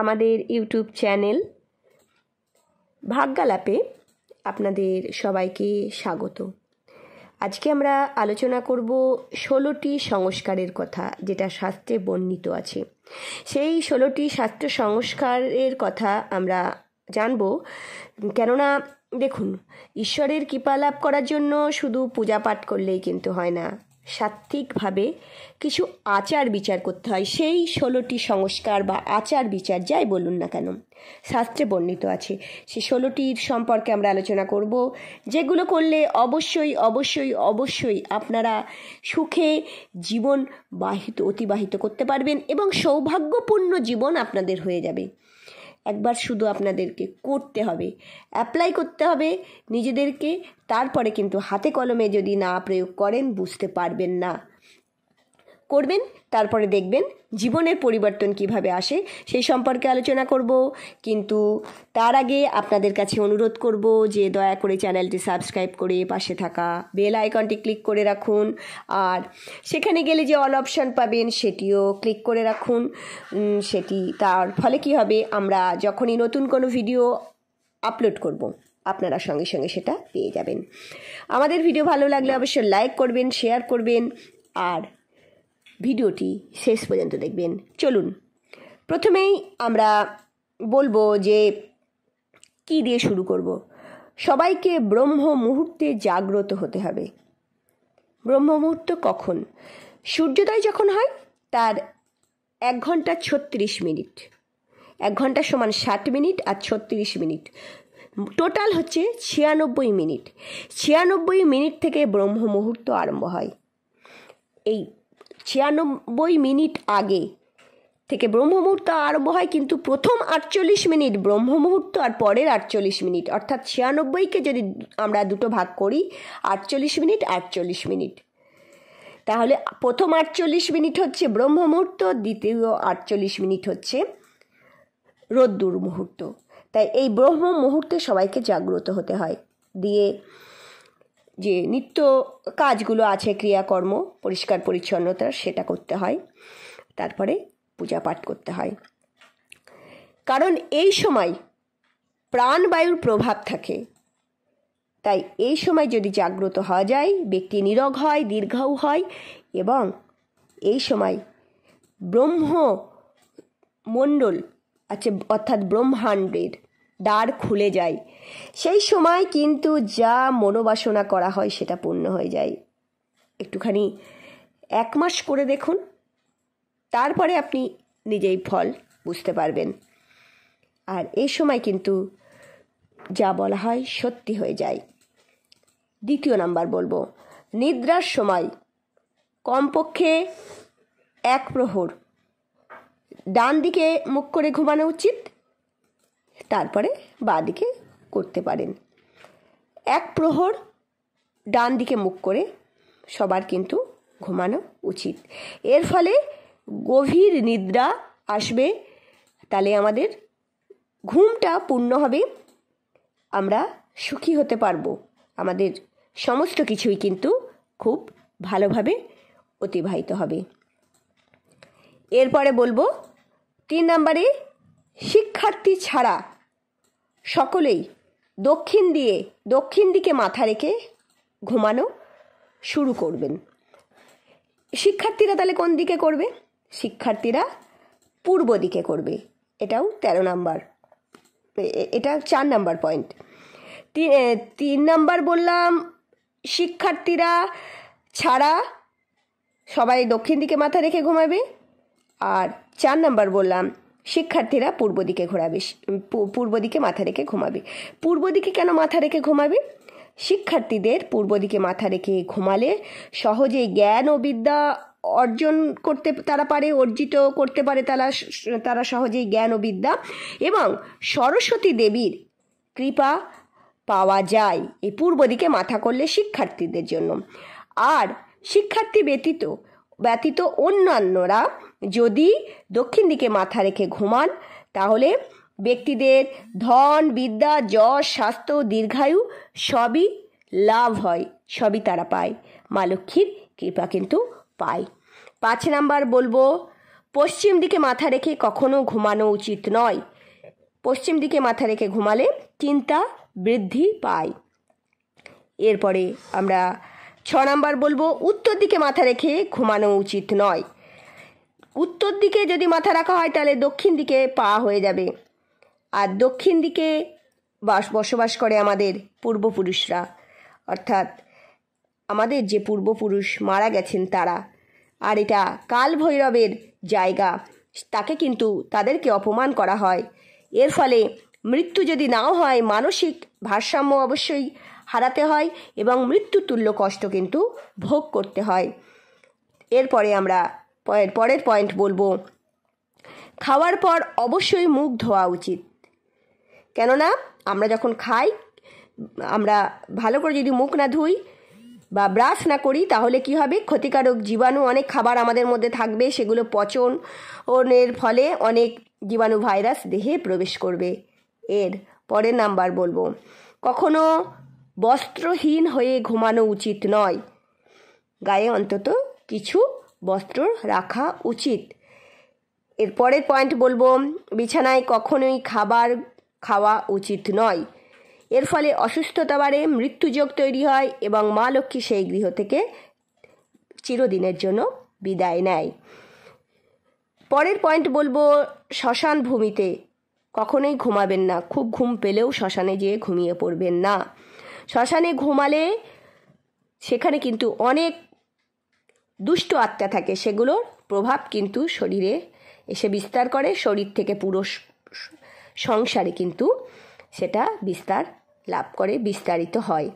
আমাদের YouTube channel ভাগ্যালাপে আপনাদের সবাইকে স্বাগত আজকে আমরা আলোচনা করব ষোলোটি সংস্কারের কথা যেটা শাস্ত্রে বর্ণিত আছে সেই ষোলোটি শাস্ত্র সংস্কারের কথা আমরা জানব কেননা দেখুন ঈশ্বরের কৃপা লাভ করার জন্য শুধু পূজা পাঠ করলেই কিন্তু হয় না সাত্ত্বিকভাবে কিছু আচার বিচার করতে হয় সেই ষোলোটি সংস্কার বা আচার বিচার যাই বলুন না কেন শাস্ত্রে বর্ণিত আছে সে ষোলোটির সম্পর্কে আমরা আলোচনা করব যেগুলো করলে অবশ্যই অবশ্যই অবশ্যই আপনারা সুখে জীবন বাহিত অতিবাহিত করতে পারবেন এবং সৌভাগ্যপূর্ণ জীবন আপনাদের হয়ে যাবে একবার শুধু আপনাদেরকে করতে হবে অ্যাপ্লাই করতে হবে নিজেদেরকে তারপরে কিন্তু হাতে কলমে যদি না প্রয়োগ করেন বুঝতে পারবেন না করবেন তারপরে দেখবেন জীবনের পরিবর্তন কিভাবে আসে সেই সম্পর্কে আলোচনা করব কিন্তু তার আগে আপনাদের কাছে অনুরোধ করব যে দয়া করে চ্যানেলটি সাবস্ক্রাইব করে পাশে থাকা বেল আইকনটি ক্লিক করে রাখুন আর সেখানে গেলে যে অল অপশান পাবেন সেটিও ক্লিক করে রাখুন সেটি তার ফলে কি হবে আমরা যখনই নতুন কোনো ভিডিও আপলোড করব আপনারা সঙ্গে সঙ্গে সেটা পেয়ে যাবেন আমাদের ভিডিও ভালো লাগলে অবশ্যই লাইক করবেন শেয়ার করবেন আর ভিডিওটি শেষ পর্যন্ত দেখবেন চলুন প্রথমেই আমরা বলবো যে কি দিয়ে শুরু করব। সবাইকে ব্রহ্ম মুহূর্তে জাগ্রত হতে হবে ব্রহ্ম মুহূর্ত কখন সূর্যোদয় যখন হয় তার এক ঘন্টা ছত্রিশ মিনিট এক ঘন্টা সমান ষাট মিনিট আর ছত্রিশ মিনিট টোটাল হচ্ছে ছিয়ানব্বই মিনিট ছিয়ানব্বই মিনিট থেকে ব্রহ্ম মুহূর্ত আরম্ভ হয় এই ছিয়ানব্বই মিনিট আগে থেকে ব্রহ্মমুহূর্ত আরম্ভ হয় কিন্তু প্রথম আটচল্লিশ মিনিট ব্রহ্মমুহূর্ত আর পরের আটচল্লিশ মিনিট অর্থাৎ ছিয়ানব্বইকে যদি আমরা দুটো ভাগ করি আটচল্লিশ মিনিট আটচল্লিশ মিনিট তাহলে প্রথম আটচল্লিশ মিনিট হচ্ছে ব্রহ্মমুহূর্ত দ্বিতীয় আটচল্লিশ মিনিট হচ্ছে রোদ্দুর মুহূর্ত তাই এই ব্রহ্ম মুহূর্তে সবাইকে জাগ্রত হতে হয় দিয়ে যে নিত্য কাজগুলো আছে ক্রিয়াকর্ম পরিষ্কার পরিচ্ছন্নতা সেটা করতে হয় তারপরে পূজা পাঠ করতে হয় কারণ এই সময় প্রাণবায়ুর প্রভাব থাকে তাই এই সময় যদি জাগ্রত হওয়া যায় ব্যক্তি নিরোগ হয় দীর্ঘও হয় এবং এই সময় ব্রহ্ম মণ্ডল আছে অর্থাৎ ব্রহ্মাণ্ডের দ্বার খুলে যায় সেই সময় কিন্তু যা মনোবাসনা করা হয় সেটা পূর্ণ হয়ে যায় একটুখানি এক মাস করে দেখুন তারপরে আপনি নিজেই ফল বুঝতে পারবেন আর এই সময় কিন্তু যা বলা হয় সত্যি হয়ে যায় দ্বিতীয় নাম্বার বলবো নিদ্রার সময় কমপক্ষে এক প্রহর ডান দিকে মুখ করে ঘুমানো উচিত তারপরে বাঁদিকে করতে পারেন এক প্রহর ডান দিকে মুখ করে সবার কিন্তু ঘুমানো উচিত এর ফলে গভীর নিদ্রা আসবে তাহলে আমাদের ঘুমটা পূর্ণ হবে আমরা সুখী হতে পারবো আমাদের সমস্ত কিছুই কিন্তু খুব ভালোভাবে অতিবাহিত হবে এরপরে বলবো তিন নম্বরে শিক্ষার্থী ছাড়া সকলেই দক্ষিণ দিয়ে দক্ষিণ দিকে মাথা রেখে ঘুমানো শুরু করবেন শিক্ষার্থীরা তাহলে কোন দিকে করবে শিক্ষার্থীরা পূর্ব দিকে করবে এটাও তেরো নাম্বার এটা চার নাম্বার পয়েন্ট তিন নাম্বার বললাম শিক্ষার্থীরা ছাড়া সবাই দক্ষিণ দিকে মাথা রেখে ঘুমাবে আর চার নাম্বার বললাম শিক্ষার্থীরা পূর্ব দিকে ঘোরাবে পূর্ব দিকে মাথা রেখে ঘুমাবে পূর্ব দিকে কেন মাথা রেখে ঘুমাবে শিক্ষার্থীদের পূর্ব দিকে মাথা রেখে ঘুমালে সহজে জ্ঞান ও বিদ্যা অর্জন করতে তারা পারে অর্জিত করতে পারে তারা তারা সহজেই জ্ঞান ও বিদ্যা এবং সরস্বতী দেবীর কৃপা পাওয়া যায় এই পূর্ব দিকে মাথা করলে শিক্ষার্থীদের জন্য আর শিক্ষার্থী ব্যতীত ব্যতীত অন্যান্যরা যদি দক্ষিণ দিকে মাথা রেখে ঘুমান তাহলে ব্যক্তিদের ধন বিদ্যা যশ স্বাস্থ্য দীর্ঘায়ু সবই লাভ হয় সবই তারা পায় মা লক্ষ্মীর কৃপা কিন্তু পায় পাঁচ নাম্বার বলবো পশ্চিম দিকে মাথা রেখে কখনো ঘুমানো উচিত নয় পশ্চিম দিকে মাথা রেখে ঘুমালে চিন্তা বৃদ্ধি পায় এরপরে আমরা ছ নাম্বার বলবো উত্তর দিকে মাথা রেখে ঘুমানো উচিত নয় উত্তর দিকে যদি মাথা রাখা হয় তাহলে দক্ষিণ দিকে পা হয়ে যাবে আর দক্ষিণ দিকে বাস বসবাস করে আমাদের পূর্বপুরুষরা অর্থাৎ আমাদের যে পূর্বপুরুষ মারা গেছেন তারা আর এটা কাল ভৈরবের জায়গা তাকে কিন্তু তাদেরকে অপমান করা হয় এর ফলে মৃত্যু যদি নাও হয় মানসিক ভারসাম্য অবশ্যই হারাতে হয় এবং মৃত্যুতুল্য কষ্ট কিন্তু ভোগ করতে হয় এরপরে আমরা পরের পয়েন্ট বলবো খাওয়ার পর অবশ্যই মুখ ধোয়া উচিত কেননা আমরা যখন খাই আমরা ভালো করে যদি মুখ না ধুই বা ব্রাশ না করি তাহলে কি হবে ক্ষতিকারক জীবাণু অনেক খাবার আমাদের মধ্যে থাকবে সেগুলো পচন ওনের ফলে অনেক জীবাণু ভাইরাস দেহে প্রবেশ করবে এর পরের নাম্বার বলবো কখনো বস্ত্রহীন হয়ে ঘুমানো উচিত নয় গায়ে অন্তত কিছু বস্ত্র রাখা উচিত এরপরের পয়েন্ট বলবো বিছানায় কখনোই খাবার খাওয়া উচিত নয় এর ফলে অসুস্থতা বাড়ে মৃত্যুযোগ তৈরি হয় এবং মা লক্ষ্মী সেই গৃহ থেকে চিরদিনের জন্য বিদায় নেয় পরের পয়েন্ট বলবো শ্মশান ভূমিতে কখনোই ঘুমাবেন না খুব ঘুম পেলেও শ্মশানে যেয়ে ঘুমিয়ে পড়বেন না শ্মশানে ঘুমালে সেখানে কিন্তু অনেক দুষ্ট আত্মা থাকে সেগুলোর প্রভাব কিন্তু শরীরে এসে বিস্তার করে শরীর থেকে পুরো সংসারে কিন্তু সেটা বিস্তার লাভ করে বিস্তারিত হয়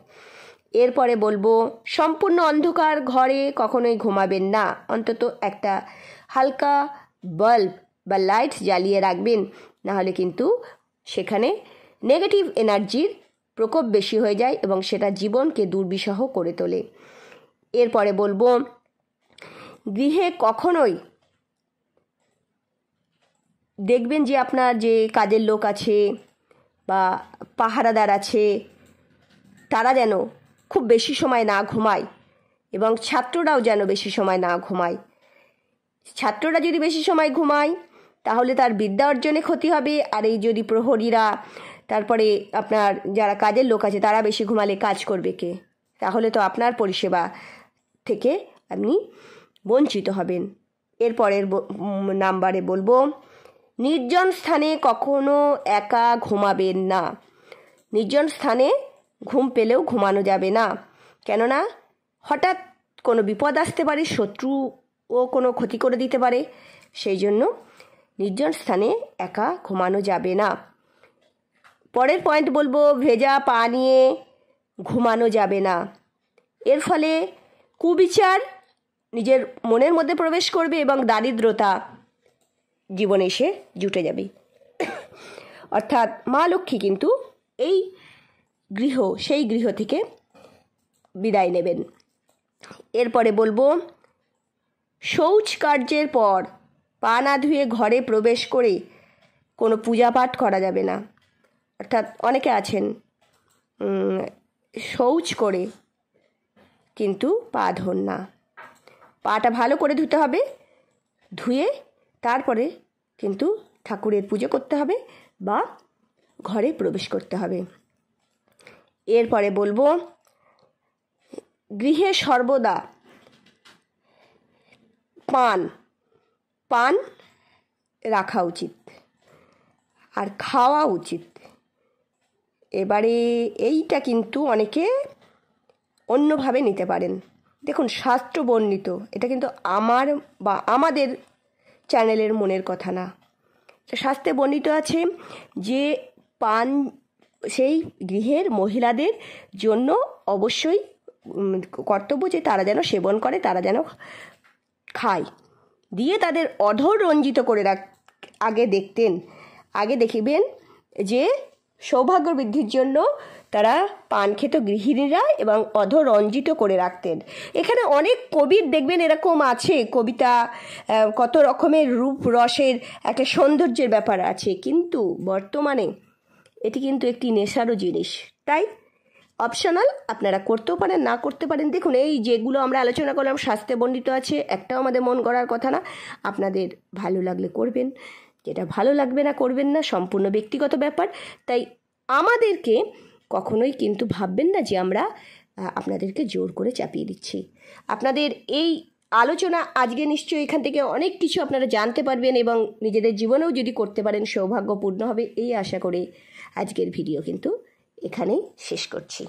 এরপরে বলবো সম্পূর্ণ অন্ধকার ঘরে কখনোই ঘুমাবেন না অন্তত একটা হালকা বাল্ব বা লাইট জ্বালিয়ে রাখবেন নাহলে কিন্তু সেখানে নেগেটিভ এনার্জির প্রকোপ বেশি হয়ে যায় এবং সেটা জীবনকে দুর্বিষহ করে তোলে এরপরে বলবো গৃহে কখনোই দেখবেন যে আপনার যে কাজের লোক আছে বা পাহারাদার আছে তারা যেন খুব বেশি সময় না ঘুমায় এবং ছাত্ররাও যেন বেশি সময় না ঘুমায় ছাত্ররা যদি বেশি সময় ঘুমায় তাহলে তার বিদ্যা অর্জনে ক্ষতি হবে আর এই যদি প্রহরীরা তারপরে আপনার যারা কাজের লোক আছে তারা বেশি ঘুমালে কাজ করবে কে তাহলে তো আপনার পরিষেবা থেকে আপনি বঞ্চিত হবেন এরপরের নাম্বারে বলবো নির্জন স্থানে কখনো একা ঘুমাবেন না নির্জন স্থানে ঘুম পেলেও ঘুমানো যাবে না কেননা হঠাৎ কোনো বিপদ আসতে পারে শত্রু ও কোনো ক্ষতি করে দিতে পারে সেই জন্য নির্জন স্থানে একা ঘুমানো যাবে না পরের পয়েন্ট বলবো ভেজা পা নিয়ে ঘুমানো যাবে না এর ফলে কুবিচার নিজের মনের মধ্যে প্রবেশ করবে এবং দারিদ্রতা জীবনে এসে জুটে যাবে অর্থাৎ মা লক্ষ্মী কিন্তু এই গৃহ সেই গৃহ থেকে বিদায় নেবেন এরপরে বলবো শৌচ কার্যের পর পা না ধুয়ে ঘরে প্রবেশ করে কোনো পূজা পাঠ করা যাবে না অর্থাৎ অনেকে আছেন শৌচ করে কিন্তু পা ধর না পাটা ভালো করে ধুতে হবে ধুয়ে তারপরে কিন্তু ঠাকুরের পুজো করতে হবে বা ঘরে প্রবেশ করতে হবে এরপরে বলবো গৃহে সর্বদা পান পান রাখা উচিত আর খাওয়া উচিত এবারে এইটা কিন্তু অনেকে অন্যভাবে নিতে পারেন দেখুন শাস্ত্র বর্ণিত এটা কিন্তু আমার বা আমাদের চ্যানেলের মনের কথা না শাস্ত্রে বর্ণিত আছে যে পান সেই গৃহের মহিলাদের জন্য অবশ্যই কর্তব্য যে তারা যেন সেবন করে তারা যেন খায় দিয়ে তাদের অধর রঞ্জিত করে রাখ আগে দেখতেন আগে দেখিবেন যে সৌভাগ্য বৃদ্ধির জন্য তারা পান খেত গৃহিণীরা এবং অধরঞ্জিত করে রাখতেন এখানে অনেক কবির দেখবেন এরকম আছে কবিতা কত রকমের রূপ রসের একটা সৌন্দর্যের ব্যাপার আছে কিন্তু বর্তমানে এটি কিন্তু একটি নেশারও জিনিস তাই অপশনাল আপনারা করতেও পারেন না করতে পারেন দেখুন এই যেগুলো আমরা আলোচনা করলাম স্বাস্থ্যে বণ্ডিত আছে একটাও আমাদের মন গড়ার কথা না আপনাদের ভালো লাগলে করবেন যেটা ভালো লাগবে না করবেন না সম্পূর্ণ ব্যক্তিগত ব্যাপার তাই আমাদেরকে কখনোই কিন্তু ভাববেন না যে আমরা আপনাদেরকে জোর করে চাপিয়ে দিচ্ছি আপনাদের এই আলোচনা আজকে নিশ্চয়ই এখান থেকে অনেক কিছু আপনারা জানতে পারবেন এবং নিজেদের জীবনেও যদি করতে পারেন সৌভাগ্যপূর্ণ হবে এই আশা করে আজকের ভিডিও কিন্তু এখানেই শেষ করছি